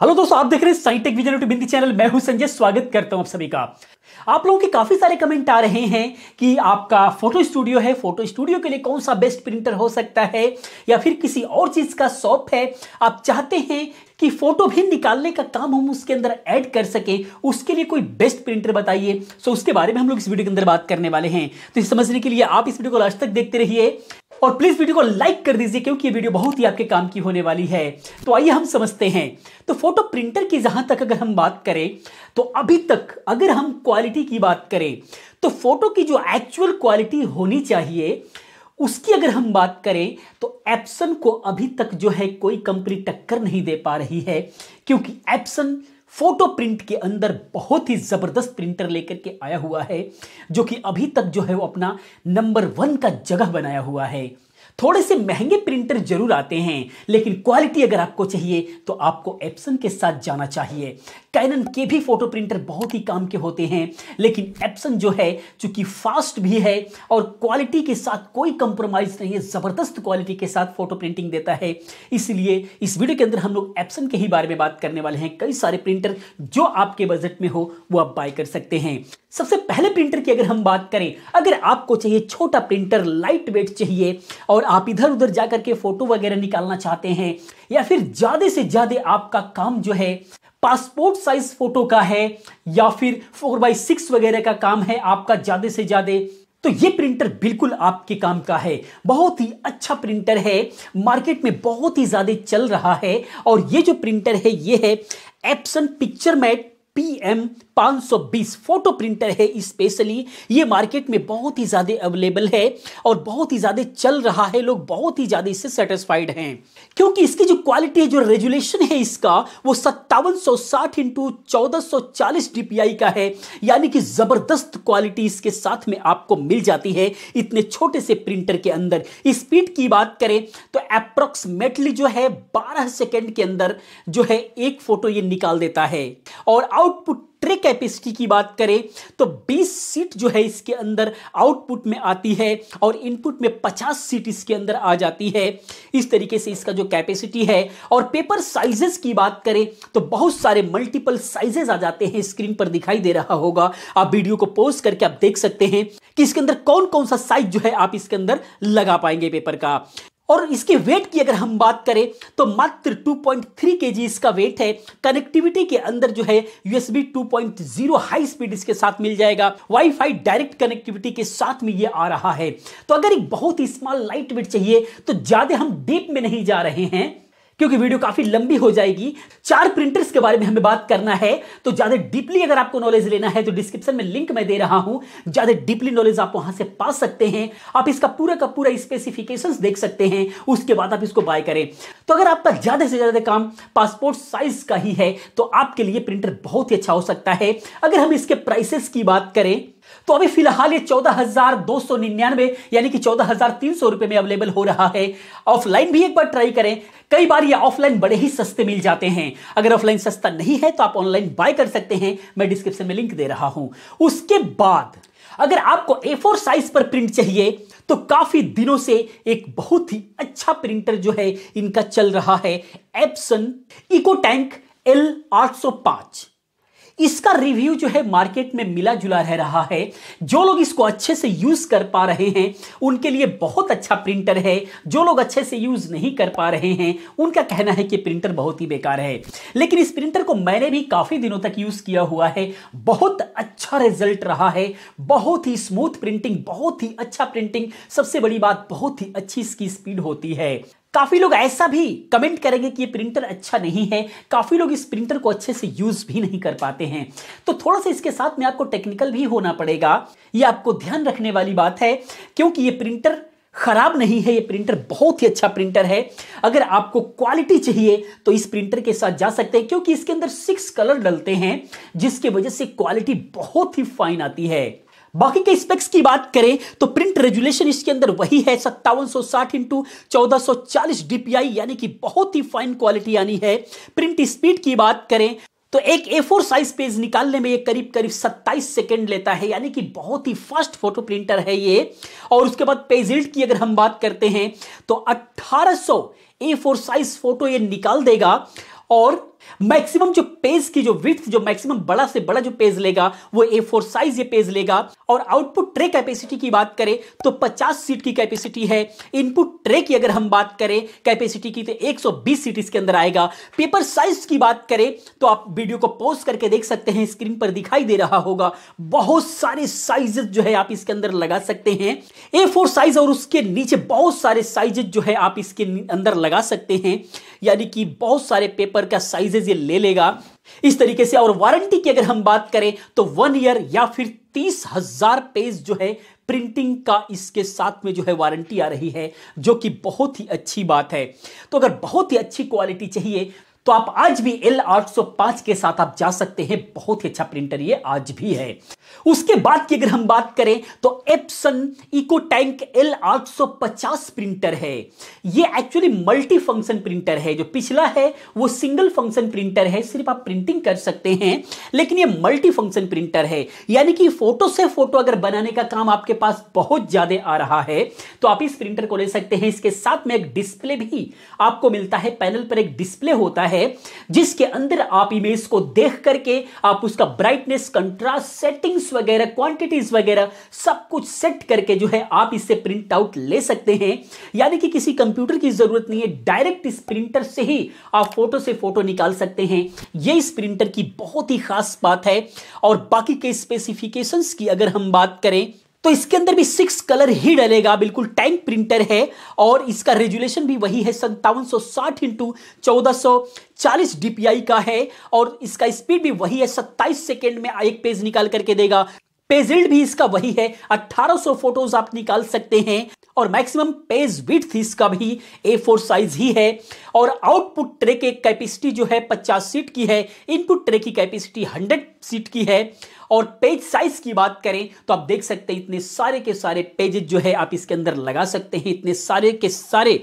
hello दोस्तों आप देख रहे हैं साइटेक विजन बिंदी चैनल मैं हूं संजय स्वागत करता हूं आप सभी का आप लोगों के काफी सारे कमेंट आ रहे हैं कि आपका फोटो स्टूडियो है फोटो स्टूडियो के लिए कौन सा बेस्ट प्रिंटर हो सकता है या फिर किसी और चीज का शॉप है आप चाहते हैं कि फोटो भी निकालने का काम हम उसके अंदर ऐड कर सके उसके लिए कोई बेस्ट प्रिंटर बताइए सो उसके बारे में हम लोग इस वीडियो के अंदर बात करने वाले हैं तो समझने के लिए आप इस वीडियो को लास्ट तक देखते रहिए और प्लीज़ वीडियो को लाइक कर दीजिए क्योंकि ये वीडियो बहुत ही आपके काम की होने वाली है तो आइए हम समझते हैं तो फोटो प्रिंटर की जहां तक अगर हम बात करें तो अभी तक अगर हम क्वालिटी की बात करें तो फोटो की जो एक्चुअल क्वालिटी होनी चाहिए उसकी अगर हम बात करें तो एप्सन को अभी तक जो है कोई कंपनी टक्कर नहीं दे पा रही है क्योंकि एप्सन फोटो प्रिंट के अंदर बहुत ही ज़बरदस्त प्रिंटर लेकर के आया हुआ है जो कि अभी तक जो है वो अपना नंबर वन का जगह बनाया हुआ है थोड़े से महंगे प्रिंटर जरूर आते हैं लेकिन क्वालिटी अगर आपको चाहिए तो आपको एप्सन के साथ जाना चाहिए कैनन के भी फोटो प्रिंटर बहुत ही काम के होते हैं लेकिन एप्सन जो है चूंकि फास्ट भी है और क्वालिटी के साथ कोई कंप्रोमाइज नहीं है ज़बरदस्त क्वालिटी के साथ फोटो प्रिंटिंग देता है इसलिए इस वीडियो के अंदर हम लोग एप्सन के ही बारे में बात करने वाले हैं कई सारे प्रिंटर जो आपके बजट में हो वो आप बाय कर सकते हैं सबसे पहले प्रिंटर की अगर हम बात करें अगर आपको चाहिए छोटा प्रिंटर लाइट वेट चाहिए और आप इधर उधर जाकर के फोटो वगैरह निकालना चाहते हैं या फिर ज़्यादा से ज़्यादा आपका काम जो है पासपोर्ट साइज फोटो का है या फिर फोर बाई सिक्स वगैरह का काम है आपका ज्यादा से ज्यादा तो ये प्रिंटर बिल्कुल आपके काम का है बहुत ही अच्छा प्रिंटर है मार्केट में बहुत ही ज्यादा चल रहा है और ये जो प्रिंटर है ये है Epson PictureMate P M photo printer है स्पेशली ये मार्केट में बहुत ही ज़्यादा अवेलेबल है और बहुत ही ज़्यादा चल रहा है लोग बहुत ही ज़्यादा इससे सेटिस्फाइड हैं क्योंकि इसकी जो क्वालिटी है जो रेजुलेशन है इसका वो सत्तावन सौ साठ इंटू चौदह सौ चालीस डीपीआई का है यानी कि ज़बरदस्त क्वालिटी इसके साथ में आपको मिल जाती है इतने छोटे से प्रिंटर के अंदर स्पीड की बात करें तो अप्रोक्सीमेटली जो है बारह सेकेंड के अंदर जो है एक फोटो ये निकाल देता है और आउट आउटपुट ट्रिक कैपेसिटी की बात करें तो 20 सीट जो है इसके अंदर आउटपुट में आती है और इनपुट में 50 सीट इसके अंदर आ जाती है इस तरीके से इसका जो कैपेसिटी है और पेपर साइजेस की बात करें तो बहुत सारे मल्टीपल साइजेस आ जाते हैं स्क्रीन पर दिखाई दे रहा होगा आप वीडियो को पोस्ट करके आप देख सकते हैं कि इसके अंदर कौन कौन सा साइज जो है आप इसके अंदर लगा पाएंगे पेपर का और इसके वेट की अगर हम बात करें तो मात्र 2.3 पॉइंट इसका वेट है कनेक्टिविटी के अंदर जो है यूएसबी 2.0 हाई स्पीड इसके साथ मिल जाएगा वाईफाई डायरेक्ट कनेक्टिविटी के साथ में ये आ रहा है तो अगर एक बहुत ही स्मॉल लाइट वेट चाहिए तो ज्यादा हम डीप में नहीं जा रहे हैं क्योंकि वीडियो काफी लंबी हो जाएगी चार प्रिंटर्स के बारे में हमें बात करना है तो ज्यादा डीपली अगर आपको नॉलेज लेना है तो डिस्क्रिप्शन में लिंक मैं दे रहा हूं ज्यादा डीपली नॉलेज आप वहां से पा सकते हैं आप इसका पूरा का पूरा स्पेसिफिकेशन देख सकते हैं उसके बाद आप इसको बाय करें तो अगर आपका ज्यादा से ज्यादा काम पासपोर्ट साइज का ही है तो आपके लिए प्रिंटर बहुत ही अच्छा हो सकता है अगर हम इसके प्राइसेस की बात करें तो अभी फिलहाल ये चौदह हजार दो सौ निन्यानवे यानी कि चौदह हजार तीन सौ रुपए में अवेलेबल हो रहा है ऑफलाइन भी एक बार ट्राई करें कई बार ये ऑफलाइन बड़े ही सस्ते मिल जाते हैं अगर ऑफलाइन सस्ता नहीं है तो आप ऑनलाइन बाय कर सकते हैं मैं डिस्क्रिप्शन में लिंक दे रहा हूं उसके बाद अगर आपको ए फोर साइज पर प्रिंट चाहिए तो काफी दिनों से एक बहुत ही अच्छा प्रिंटर जो है इनका चल रहा है एप्सन इको टैंक एल आठ सौ पांच इसका रिव्यू जो है मार्केट में मिला जुला रह रहा है जो लोग इसको अच्छे से यूज कर पा रहे हैं उनके लिए बहुत अच्छा प्रिंटर है जो लोग अच्छे से यूज नहीं कर पा रहे हैं उनका कहना है कि प्रिंटर बहुत ही बेकार है लेकिन इस प्रिंटर को मैंने भी काफी दिनों तक यूज किया हुआ है बहुत अच्छा रिजल्ट रहा है बहुत ही स्मूथ प्रिंटिंग बहुत ही अच्छा प्रिंटिंग सबसे बड़ी बात बहुत ही अच्छी इसकी स्पीड होती है काफी लोग ऐसा भी कमेंट करेंगे कि ये प्रिंटर अच्छा नहीं है काफी लोग इस प्रिंटर को अच्छे से यूज भी नहीं कर पाते हैं तो थोड़ा सा इसके साथ में आपको टेक्निकल भी होना पड़ेगा ये आपको ध्यान रखने वाली बात है क्योंकि ये प्रिंटर खराब नहीं है ये प्रिंटर बहुत ही अच्छा प्रिंटर है अगर आपको क्वालिटी चाहिए तो इस प्रिंटर के साथ जा सकते हैं क्योंकि इसके अंदर सिक्स कलर डलते हैं जिसके वजह से क्वालिटी बहुत ही फाइन आती है बाकी के स्पेक्स की बात करें तो प्रिंट रेजुलेशन इसके अंदर वही है सत्तावन सौ साठ इंटू चौदह सौ चालीस डीपीआई यानी कि बहुत ही फाइन क्वालिटी यानी है प्रिंट स्पीड की बात करें तो एक ए फोर साइज पेज निकालने में ये करीब करीब 27 सेकंड लेता है यानी कि बहुत ही फास्ट फोटो प्रिंटर है ये और उसके बाद पेज इल्ट की अगर हम बात करते हैं तो 1800 ए फोर साइज फोटो ये निकाल देगा और मैक्सिमम जो पेज की जो विथ जो मैक्सिमम बड़ा से बड़ा जो पेज लेगा वो ए फोर साइज ये पेज लेगा और आउटपुट ट्रे कैपेसिटी की बात करें तो 50 सीट की कैपेसिटी है इनपुट ट्रे की अगर हम बात करें कैपेसिटी की तो 120 सीट इसके अंदर आएगा पेपर साइज की बात करें तो आप वीडियो को पॉज करके देख सकते हैं स्क्रीन पर दिखाई दे रहा होगा बहुत सारे साइजेस जो है आप इसके अंदर लगा सकते हैं ए फोर साइज और उसके नीचे बहुत सारे साइजेस जो है आप इसके अंदर लगा सकते हैं यानी कि बहुत सारे पेपर का साइज डिजीजेज ये ले लेगा इस तरीके से और वारंटी की अगर हम बात करें तो वन ईयर या फिर तीस हजार पेज जो है प्रिंटिंग का इसके साथ में जो है वारंटी आ रही है जो कि बहुत ही अच्छी बात है तो अगर बहुत ही अच्छी क्वालिटी चाहिए तो आप आज भी एल आठ सौ पांच के साथ आप जा सकते हैं बहुत ही अच्छा प्रिंटर ये आज भी है उसके बाद की अगर हम बात करें तो एप्सन इको टैंक एल आठ सौ पचास प्रिंटर है ये एक्चुअली मल्टी फंक्शन प्रिंटर है जो पिछला है वो सिंगल फंक्शन प्रिंटर है सिर्फ आप प्रिंटिंग कर सकते हैं लेकिन ये मल्टी फंक्शन प्रिंटर है यानी कि फोटो से फोटो अगर बनाने का काम आपके पास बहुत ज्यादा आ रहा है तो आप इस प्रिंटर को ले सकते हैं इसके साथ में एक डिस्प्ले भी आपको मिलता है पैनल पर एक डिस्प्ले होता है है जिसके अंदर आप इमेज को देख करके आप उसका ब्राइटनेस कंट्रास्ट सेटिंग्स वगैरह क्वांटिटीज वगैरह सब कुछ सेट करके जो है आप इससे प्रिंट आउट ले सकते हैं यानी कि किसी कंप्यूटर की जरूरत नहीं है डायरेक्ट इस प्रिंटर से ही आप फोटो से फोटो निकाल सकते हैं ये इस प्रिंटर की बहुत ही खास बात है और बाकी के स्पेसिफिकेशन की अगर हम बात करें तो इसके अंदर भी सिक्स कलर ही डलेगा बिल्कुल टैंक प्रिंटर है और इसका रेजुलेशन भी वही है सत्तावन सौ साठ इंटू चौदह सौ चालीस डीपीआई का है और इसका स्पीड भी वही है सत्ताईस सेकेंड में एक पेज निकाल करके देगा पेजिल्ड भी इसका वही है 1800 फोटोज आप निकाल सकते हैं और मैक्सिमम पेज विथ इसका भी ए फोर साइज ही है और आउटपुट ट्रे की कैपेसिटी जो है 50 सीट की है इनपुट ट्रे की कैपेसिटी 100 सीट की है और पेज साइज की बात करें तो आप देख सकते हैं इतने सारे के सारे पेजेज जो है आप इसके अंदर लगा सकते हैं इतने सारे के सारे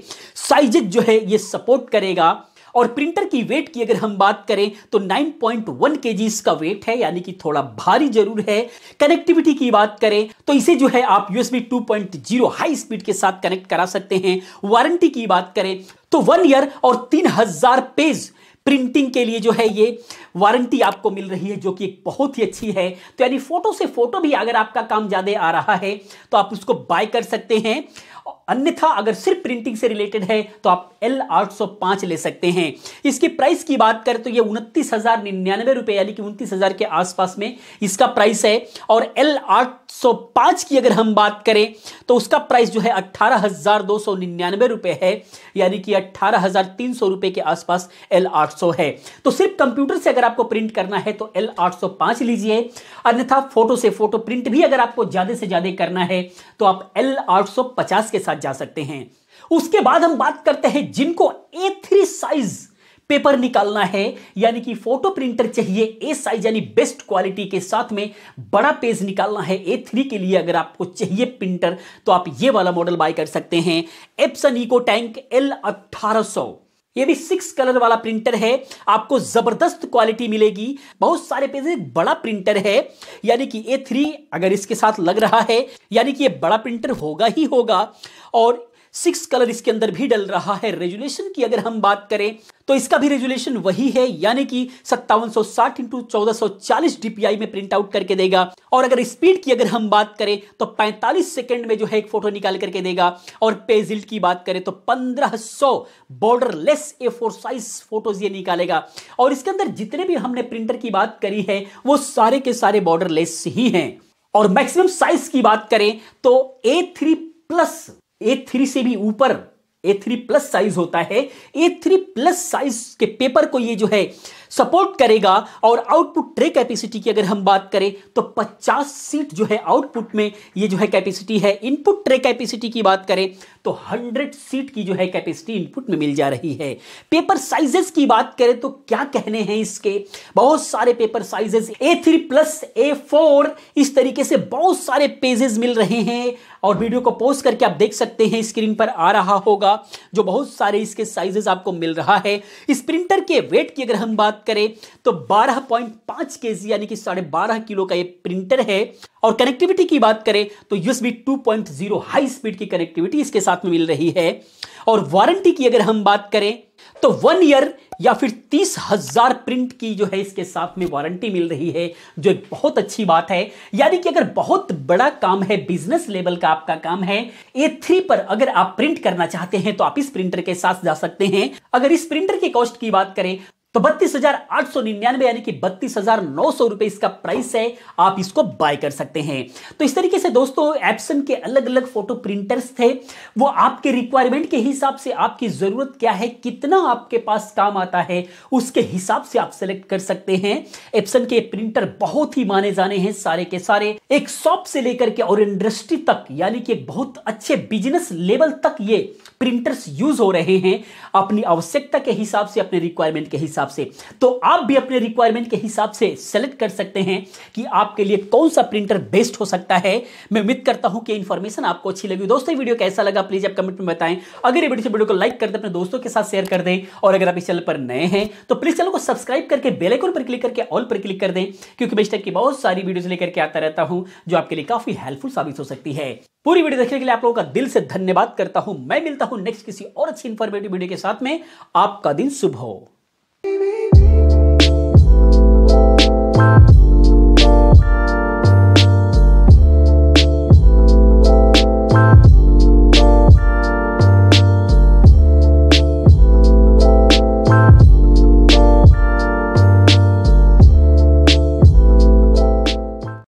साइजेज जो है ये सपोर्ट करेगा और प्रिंटर की वेट की अगर हम बात करें तो 9.1 पॉइंट इसका वेट है यानी कि थोड़ा भारी जरूर है कनेक्टिविटी की बात करें तो इसे जो है आप यूएसबी 2.0 हाई स्पीड के साथ कनेक्ट करा सकते हैं वारंटी की बात करें तो वन ईयर और तीन हजार पेज प्रिंटिंग के लिए जो है ये वारंटी आपको मिल रही है जो कि एक बहुत ही अच्छी है तो यानी फोटो से फोटो भी अगर आपका काम ज़्यादा आ रहा है तो आप उसको बाय कर सकते हैं अन्यथा अगर सिर्फ प्रिंटिंग से रिलेटेड है तो आप एल आठ ले सकते हैं इसकी प्राइस की बात करें तो ये उनतीस हजार निन्यानवे रुपए यानी कि उनतीस हजार के आसपास में इसका प्राइस है और एल आठ की अगर हम बात करें तो उसका प्राइस जो है अट्ठारह हजार दो सौ निन्यानवे रुपए है यानी कि अट्ठारह हजार तीन सौ रुपए के आसपास एल आठ सौ है तो सिर्फ कंप्यूटर से अगर आपको प्रिंट करना है तो एल आठ सौ पांच लीजिए अन्यथा फोटो से फोटो प्रिंट भी अगर आपको ज्यादा से ज्यादा करना है तो आप एल आठ सौ पचास के साथ जा सकते हैं उसके बाद हम बात करते हैं जिनको ए थ्री साइज पेपर निकालना है यानी कि फोटो प्रिंटर चाहिए ए साइज यानी बेस्ट क्वालिटी के साथ में बड़ा पेज निकालना है ए थ्री के लिए अगर आपको चाहिए प्रिंटर तो आप ये वाला मॉडल बाय कर सकते हैं एप्सन इको टैंक एल अट्ठारह ये भी सिक्स कलर वाला प्रिंटर है आपको जबरदस्त क्वालिटी मिलेगी बहुत सारे पेज एक बड़ा प्रिंटर है यानी कि ए थ्री अगर इसके साथ लग रहा है यानी कि ये बड़ा प्रिंटर होगा ही होगा और सिक्स कलर इसके अंदर भी डल रहा है रेजुलेशन की अगर हम बात करें तो इसका भी रेजुलेशन वही है यानी कि सत्तावन सौ साठ इंटू चौदह सौ चालीस डीपीआई में प्रिंट आउट करके देगा और अगर स्पीड की अगर हम बात करें तो 45 सेकंड में जो है एक फोटो निकाल करके देगा और पेजिल्ट की बात करें तो 1500 borderless A four size photos ये निकालेगा और इसके अंदर जितने भी हमने प्रिंटर की बात करी है वो सारे के सारे बॉर्डरलेस ही हैं और मैक्सिमम साइज की बात करें तो A three plus A three से भी ऊपर ए थ्री प्लस साइज होता है ए थ्री प्लस साइज के पेपर को ये जो है सपोर्ट करेगा और आउटपुट ट्रे कैपेसिटी की अगर हम बात करें तो 50 सीट जो है आउटपुट में ये जो है कैपेसिटी है इनपुट ट्रे कैपेसिटी की बात करें तो 100 सीट की जो है कैपेसिटी इनपुट में मिल जा रही है पेपर साइजेस की बात करें तो क्या कहने हैं इसके बहुत सारे paper sizes A three plus A four इस तरीके से बहुत सारे पेजेस मिल रहे हैं और वीडियो को पोस्ट करके आप देख सकते हैं स्क्रीन पर आ रहा होगा जो बहुत सारे इसके साइजेस आपको मिल रहा है इस प्रिंटर के वेट की अगर हम बात करें तो 12.5 पॉइंट यानी कि साढ़े बारह किलो का ये प्रिंटर है और कनेक्टिविटी की बात करें तो यूएसबी 2.0 हाई स्पीड की कनेक्टिविटी इसके साथ में मिल रही है और वारंटी की अगर हम बात करें तो वन ईयर या फिर तीस हजार प्रिंट की जो है इसके साथ में वारंटी मिल रही है जो एक बहुत अच्छी बात है यानी कि अगर बहुत बड़ा काम है बिजनेस लेवल का आपका काम है ए थ्री पर अगर आप प्रिंट करना चाहते हैं तो आप इस प्रिंटर के साथ जा सकते हैं अगर इस प्रिंटर की कॉस्ट की बात करें तो बत्तीस हजार आठ सौ निन्यानवे यानी कि बत्तीस हजार नौ सौ रुपए इसका प्राइस है आप इसको बाय कर सकते हैं तो इस तरीके से दोस्तों एप्सन के अलग अलग फोटो प्रिंटर्स थे वो आपके रिक्वायरमेंट के हिसाब से आपकी जरूरत क्या है कितना आपके पास काम आता है उसके हिसाब से आप सेलेक्ट कर सकते हैं एप्सन के प्रिंटर बहुत ही माने जाने हैं सारे के सारे एक शॉप से लेकर के और इंडस्ट्री तक यानी कि बहुत अच्छे बिजनेस लेवल तक ये प्रिंटर्स यूज हो रहे हैं अपनी आवश्यकता के हिसाब से अपने रिक्वायरमेंट के हिसाब हिसाब से तो आप भी अपने रिक्वायरमेंट के हिसाब से सेलेक्ट कर सकते हैं कि आपके लिए कौन सा प्रिंटर बेस्ट हो सकता है मैं उम्मीद करता हूं कि इन्फॉर्मेशन आपको अच्छी लगी दोस्तों वीडियो कैसा लगा प्लीज आप कमेंट में बताएं अगर ये वीडियो वीडियो को लाइक कर दे अपने दोस्तों के साथ शेयर कर दें और अगर आप इस चैनल पर नए हैं तो प्लीज चैनल को सब्सक्राइब करके बेलाइकन पर क्लिक करके ऑल पर क्लिक कर दें क्योंकि मैं इस टाइप की बहुत सारी वीडियो लेकर के आता रहता हूं जो आपके लिए काफी हेल्पफुल साबित हो सकती है पूरी वीडियो देखने के लिए आप लोगों का दिल से धन्यवाद करता हूं मैं मिलता हूं नेक्स्ट किसी और अच्छी इंफॉर्मेटिव वीडियो के साथ में आपका दिन शुभ हो